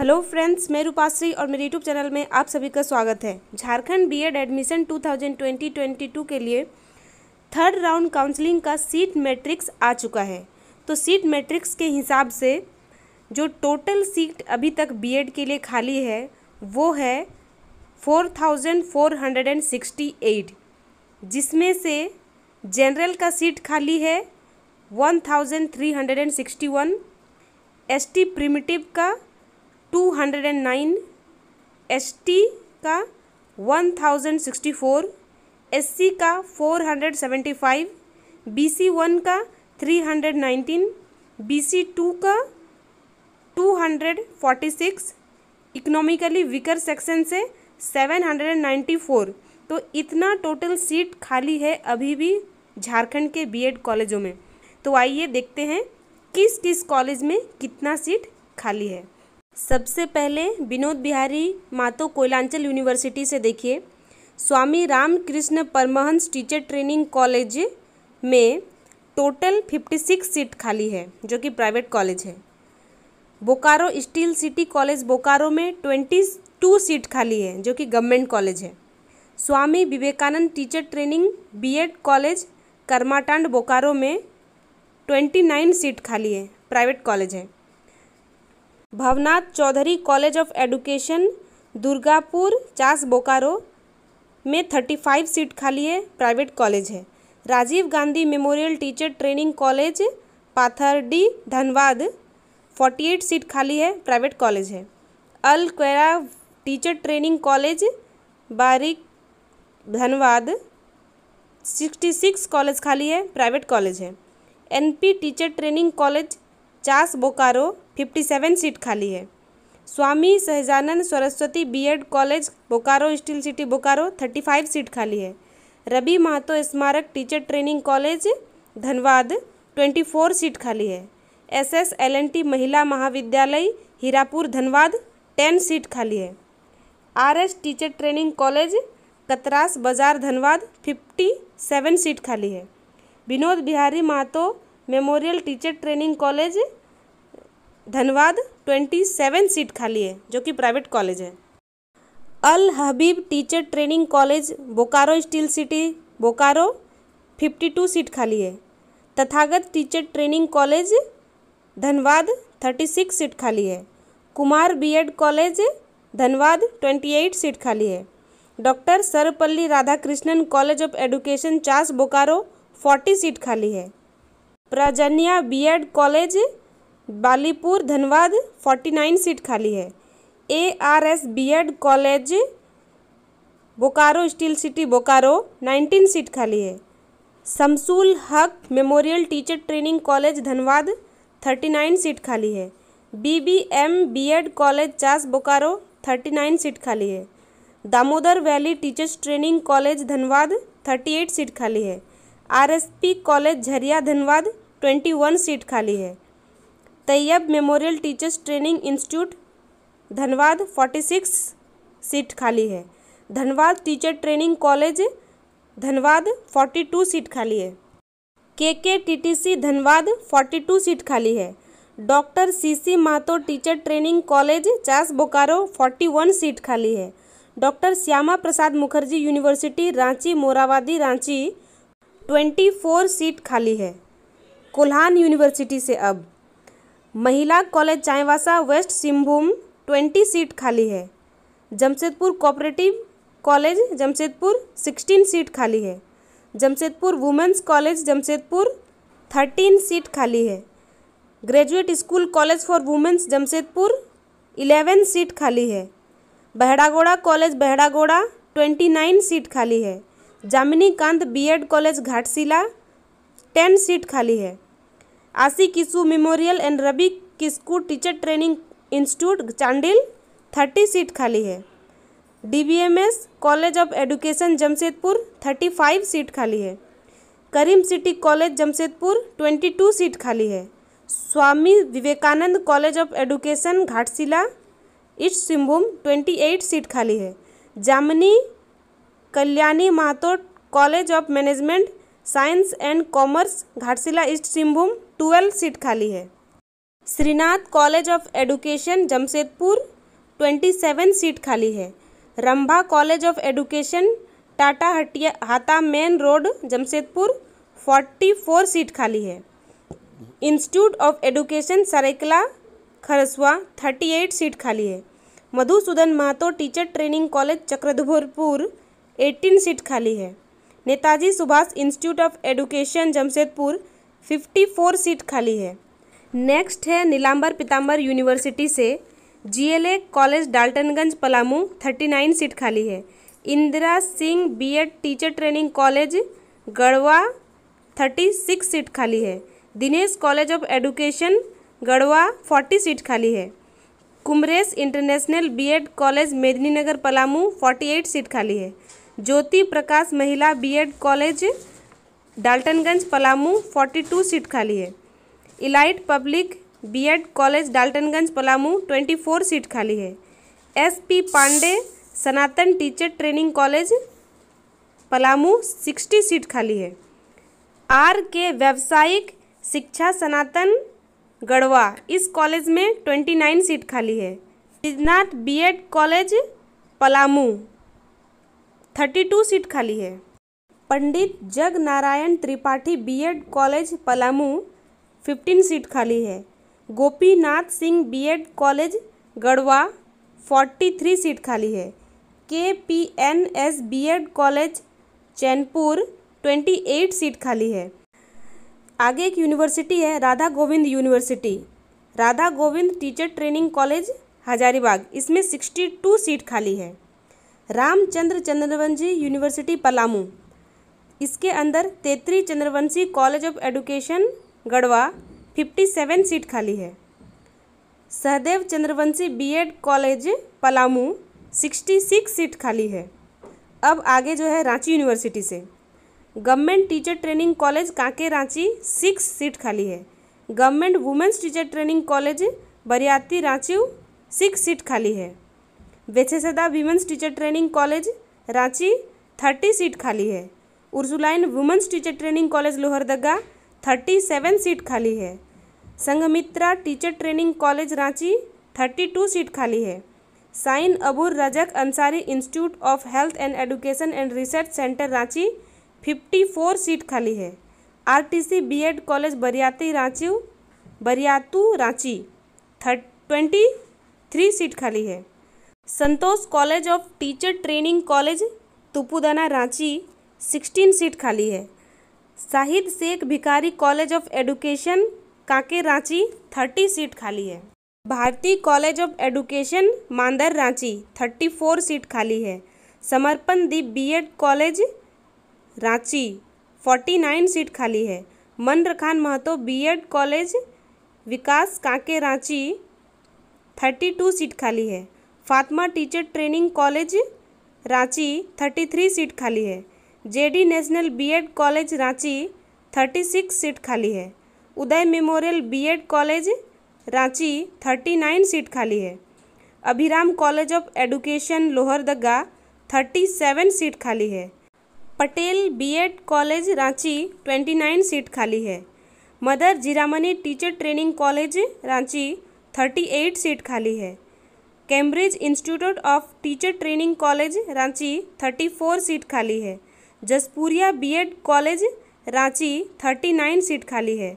hello friends मैं रूपाश्री और मेरे यूट्यूब चैनल में आप सभी का स्वागत है झारखंड बीएड एडमिशन 2020 22 के लिए थर्ड राउंड काउंसलिंग का सीट मैट्रिक्स आ चुका है तो सीट मैट्रिक्स के हिसाब से जो टोटल सीट अभी तक बीएड के लिए खाली है वो है 4468 जिसमें से जनरल का सीट खाली है वन एसटी प्रिमिटिव का two hundred and nine S T का one thousand sixty four S C का four hundred seventy five B C one का three hundred nineteen B C two का two hundred forty six economically weaker section से seven hundred and ninety four तो इतना total seat खाली है अभी भी झारखंड के बीएड कॉलेजों में तो आइए देखते हैं किस किस कॉलेज में कितना सीट खाली है सबसे पहले विनोद बिहारी मातो कोयलांचल यूनिवर्सिटी से देखिए Swami Ramakrishna Paramhansa teacher training college में टोटल 56 सीट खाली है जो कि प्राइवेट कॉलेज है Bokaro steel city college Bokaro में 22 सीट खाली है जो कि गवर्नमेंट कॉलेज है Swami Vivekananda teacher training BEd college Karmatand Bokaro में 29 सीट खाली है प्राइवेट कॉलेज है Bhavnath Chaudhary college of education Durgapur Chas Bokaro में थर्टी फाइव सीट खाली है प्राइवेट कॉलेज है Rajiv Gandhi memorial teacher training college Pathardih Dhanbad forty eight seat खाली है प्राइवेट कॉलेज है अल क्वेरा टीचर ट्रेनिंग कॉलेज बारिक धनबाद सिक्सटी सिक्स कॉलेज खाली है प्राइवेट कॉलेज है NP teacher training college Chas Bokaro fifty seven seat खाली है Swami Sahajanand Saraswati BEd college Bokaro steel city Bokaro thirty five seat खाली है Ravi Mahto Smarak teacher training college Dhanbad twenty four seat खाली है S S L N T Mahila Mahavidyalaya Hirapur Dhanbad ten seat खाली है R S teacher training college Katras Bazar Dhanbad fifty seven seat खाली है Vinod Bihari Mahto memorial teacher training college Dhanbad twenty seven seat खाली है जो कि प्राइवेट कॉलेज है Al Habib teacher training college Bokaro steel city Bokaro fifty two seat खाली है Tathagat teacher training college Dhanbad thirty six seat खाली है Kumar BEd college Dhanbad twenty eight seat खाली है doctor Sarvepalli Radhakrishnan college of education Chas Bokaro forty seat खाली है Prajna BEd college Balipur Dhanbad forty nine seat खाली है A R S B Ed college Bokaro steel city Bokaro nineteen seat खाली है Shamsul Haque memorial teacher training college Dhanbad thirty nine seat खाली है B B M B Ed college Chas Bokaro thirty nine seat खाली है Damodar valley teachers training college Dhanbad thirty eight seat खाली है RSP college Jharia Dhanbad twenty one seat खाली है Tayyab memorial teachers training institute Dhanbad forty six seat खाली है Dhanbad teacher training college Dhanbad forty two seat खाली है K K T T C Dhanbad forty two seat खाली है doctor C C Mahato teacher training college Chas Bokaro forty one seat खाली है doctor Shyama Prasad Mukherjee university Ranchi Morabadi Ranchi twenty four seat खाली है कोल्हान यूनिवर्सिटी से अब महिला कॉलेज चाईवासा वेस्ट सिंहभूम ट्वेंटी सीट खाली है Jamshedpur cooperative college Jamshedpur sixteen seat खाली है Jamshedpur women's college Jamshedpur thirteen seat खाली है graduate school college for women's Jamshedpur eleven seat खाली है Baharagora college Baharagora twenty nine seat खाली है Jamini Kant BEd college Ghatshila ten seat खाली है Ashi Kisku memorial and Ravi Kisku teacher training institute Chandil thirty seat खाली है DBMS college of education Jamshedpur thirty five seat खाली है Karim city college Jamshedpur twenty two seat खाली है Swami Vivekananda college of education Ghatshila east Singhbhum twenty eight seat खाली है Jamini Kalyani Mahato college of management science and commerce Ghatshila east Singhbhum twelve seat खाली है Shrinath college of education Jamshedpur twenty seven seat खाली है Rambha college of education Tata Hatia Hata main road Jamshedpur forty four seat खाली है institute of education Saraikela Kharsawan thirty eight seat खाली है Madhusudan Mahto teacher training college Chakradharpur eighteen seat खाली है Netaji Subhash institute of education Jamshedpur 54 seat खाली है नेक्स्ट है नीलांबर पीताम्बर यूनिवर्सिटी से GLA college Daltonganj Palamu 39 seat खाली है Indira Singh BEd teacher training college Garhwa 36 seat खाली है Dinesh college of education Garhwa 40 seat खाली है Kumresh international BEd college Medininagar Palamu 48 seat खाली है Jyoti Prakash Mahila BEd college Daltonganj Palamu forty two seat खाली है elite public BEd college Daltonganj Palamu twenty four seat खाली है S P Pandey Sanatan teacher training college Palamu sixty seat खाली है आर के व्यावसायिक शिक्षा सनातन गढ़वा इस कॉलेज में ट्वेंटी नाइन सीट खाली है Siddhnath BEd college Palamu thirty two seat खाली है Pandit Jag Narayan Tripathi BEd college Palamu fifteen seat खाली है Gopinath Singh BEd college Garhwa forty three seat खाली है K P N S B Ed college Chainpur twenty eight seat खाली है आगे एक यूनिवर्सिटी है Radha Govind university Radha Govind teacher training college Hazaribagh इसमें सिक्सटी टू सीट खाली है रामचंद्र चंद्रवंजी यूनिवर्सिटी पलामू इसके अंदर Tetari Chandravanshi college of education Garhwa fifty seven seat खाली है Sahdev Chandravanshi BEd college Palamu sixty six seat खाली है अब आगे जो है रांची यूनिवर्सिटी से government teacher training college Kanke Ranchi six seat खाली है government women's teacher training college Bariatu Ranchi six seat खाली है वेछेसदा women's teacher training college Ranchi thirty seat खाली है Ursuline women's teacher training college Lohardaga thirty seven seat खाली है Sanghamitra teacher training college Ranchi thirty two seat खाली है साइन अबूर Razak Ansari institute of health and education and research centre Ranchi fifty four seat खाली है RTC BEd college Bariatu Ranchi Bariatu Ranchi twenty three seat खाली है Santosh college of teacher training college Tupudana Ranchi sixteen seat खाली है Shahid Shaikh Bhikari college of education Kanke Ranchi thirty seat खाली है भारती कॉलेज ऑफ एडुकेशन मांदर Ranchi thirty four seat खाली है Samarpan Deep BEd college Ranchi forty nine seat खाली है मनर Khan Mahto BEd college Vikas Kanke Ranchi thirty two seat खाली है Fatima teacher training college Ranchi thirty three seat खाली है JD national BEd college Ranchi thirty six seat खाली है Uday memorial BEd college Ranchi thirty nine seat खाली है Abhiram college of education Lohardaga thirty seven seat खाली है Patel BEd college Ranchi twenty nine seat खाली है मदर जीरामनी teacher training college Ranchi thirty eight seat खाली है Cambridge institute of teacher training college Ranchi thirty four seat खाली है Jaspuria BEd college Ranchi thirty nine seat खाली है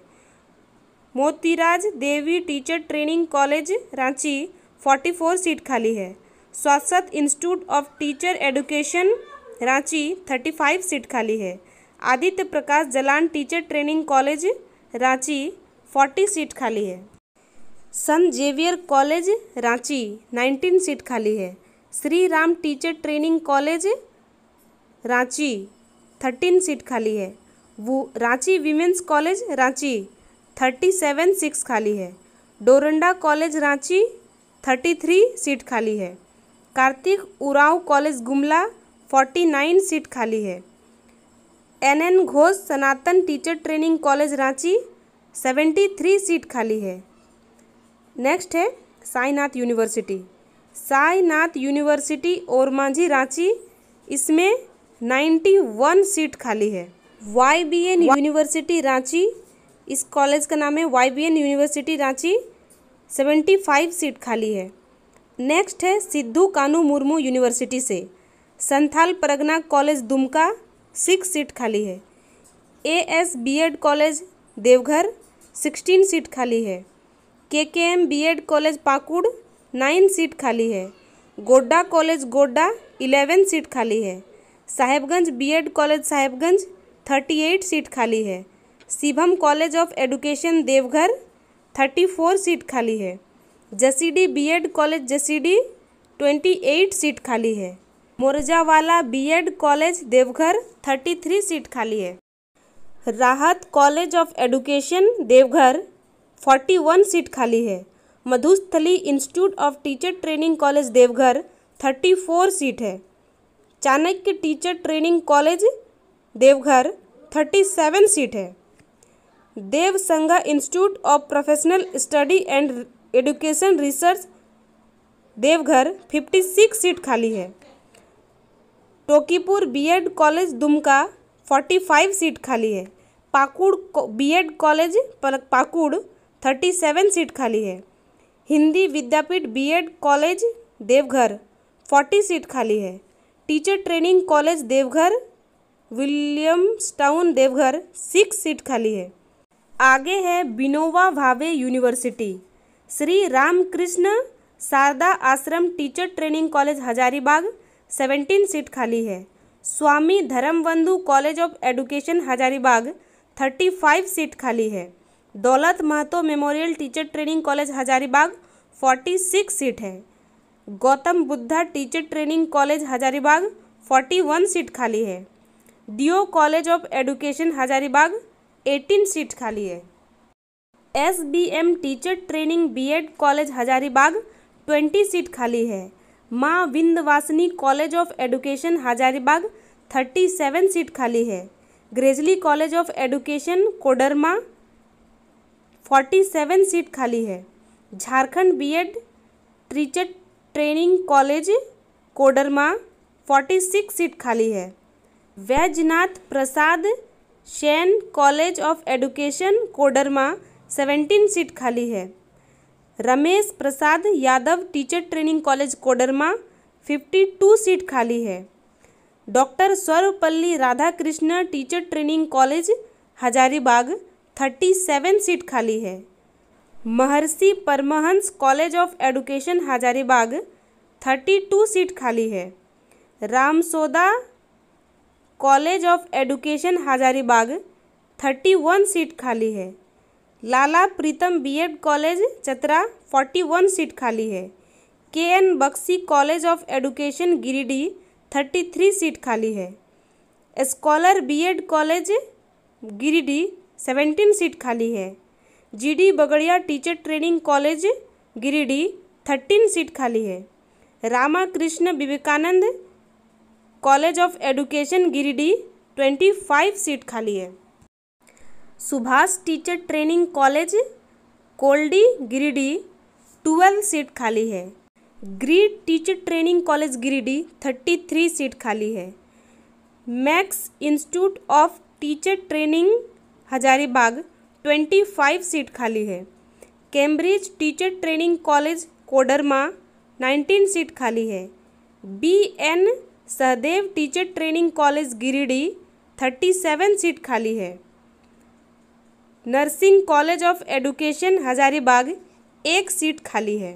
Motiraj Devi teacher training college Ranchi forty four seat खाली है Swasthya institute of teacher education Ranchi thirty five seat खाली है Aditya Prakash Jalan teacher training college Ranchi forty seat खाली है सन Xavier college Ranchi nineteen seat खाली है Shri Ram teacher training college Ranchi thirteen seat खाली है वो Ranchi women's college Ranchi thirty seven six खाली है Doranda college Ranchi thirty three seat खाली है Kartik Oraon college Gumla forty nine seat खाली है N N Ghosh Sanatan teacher training college Ranchi seventy three seat खाली है नेक्स्ट है साईनाथ यूनिवर्सिटी साईनाथ यूनिवर्सिटी और मांझी रांची इसमें 91 सीट खाली है Y B N university Ranchi इस कॉलेज का नाम है Y B N university Ranchi 75 seat खाली है नेक्स्ट है सिद्धू कानू मुर्मू यूनिवर्सिटी से Santhal Pargana college Dumka six seat खाली है A S B Ed college Deoghar sixteen seat खाली है K K M B Ed college Pakur nine seat खाली है Godda college Godda eleven seat खाली है Sahebganj BEd college Sahebganj thirty eight seat खाली है Shivam college of education Deoghar thirty four seat खाली है Jasidih BEd college Jasidih twenty eight seat खाली है Morjawala BEd college Deoghar thirty three seat खाली है Rahat college of education Deoghar forty one seat खाली है Madhusthali institute of teacher training college Deoghar thirty four seat है Chanakya teacher training college Deoghar thirty seven seat है Dev Sangha institute of professional study and education research Deoghar fifty six seat खाली है Tokipur BEd college Dumka forty five seat खाली है Pakur BEd college Pakur thirty seven seat खाली है Hindi Vidyapeeth BEd college Deoghar forty seat खाली है teacher training college Deoghar Williams town Deoghar six seat खाली है आगे है बिनोवा भावे university Shri Ramakrishna Sharda Ashram teacher training college Hazaribagh seventeen seat खाली है Swami Dharmabandhu college of education Hazaribagh thirty five seat खाली है Daulat Mahato memorial teacher training college Hazaribagh forty six seat है Gautam Buddha teacher training college Hazaribagh forty one seat खाली है DO college of education Hazaribagh eighteen seat खाली है S B M teacher training BEd college Hazaribagh twenty seat खाली है Maa Vindhyavasini college of education Hazaribagh thirty seven seat खाली है Grizzly college of education Koderma forty seven seat खाली है Jharkhand BEd teacher training college Koderma forty six seat खाली है Baijnath Prasad Shain college of education Koderma seventeen seat खाली है Ramesh Prasad Yadav teacher training college Koderma fifty two seat खाली है doctor Sarvepalli Radhakrishnan teacher training college Hazaribagh thirty seven seat खाली है Maharshi Paramhans college of education Hazaribagh thirty two seat खाली है Ramsoda college of education Hazaribagh thirty one seat खाली है Lala Pritam BEd college Chatra forty one seat खाली है K N Bakshi college of education Giridih thirty three seat खाली है scholar BEd college Giridih seventeen seat खाली है GD Bagaria teacher training college Giridih thirteen seat खाली है Ramakrishna Vivekananda college of education Giridih twenty five seat खाली है Subhash teacher training college कोल्डी Giridih twelve seat खाली है greed teacher training college Giridih thirty three seat खाली है Max institute of teacher training Hazaribagh twenty five seat खाली है Cambridge teacher training college Koderma nineteen seat खाली है B N Sahdev teacher training college Giridih thirty seven seat खाली है nursing college of education Hazaribagh एक seat खाली है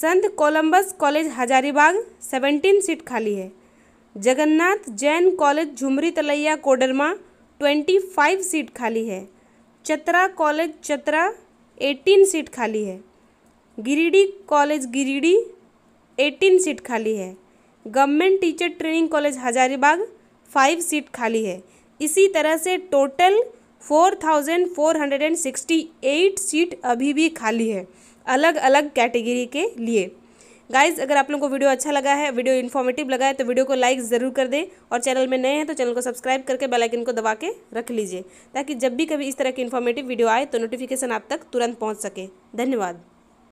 Sant Columbus college Hazaribagh seventeen seat खाली है Jagannath Jain college Jhumri Telaiya Koderma twenty five seat खाली है Chatra college Chatra eighteen seat खाली है Giridih college Giridih eighteen seat खाली है government teacher training college Hazaribagh five seat खाली है इसी तरह से total four thousand four hundred and sixty eight seat अभी भी खाली है अलग अलग कैटेगरी के लिए गाइज अगर आप लोगों को वीडियो अच्छा लगा है वीडियो इन्फॉर्मेटिव लगा है तो वीडियो को लाइक ज़रूर कर दें और चैनल में नए हैं तो चैनल को सब्सक्राइब करके बेलाइकन को दबा के रख लीजिए ताकि जब भी कभी इस तरह की इन्फॉर्मेटिव वीडियो आए तो नोटिफिकेशन आप तक तुरंत पहुँच सके धन्यवाद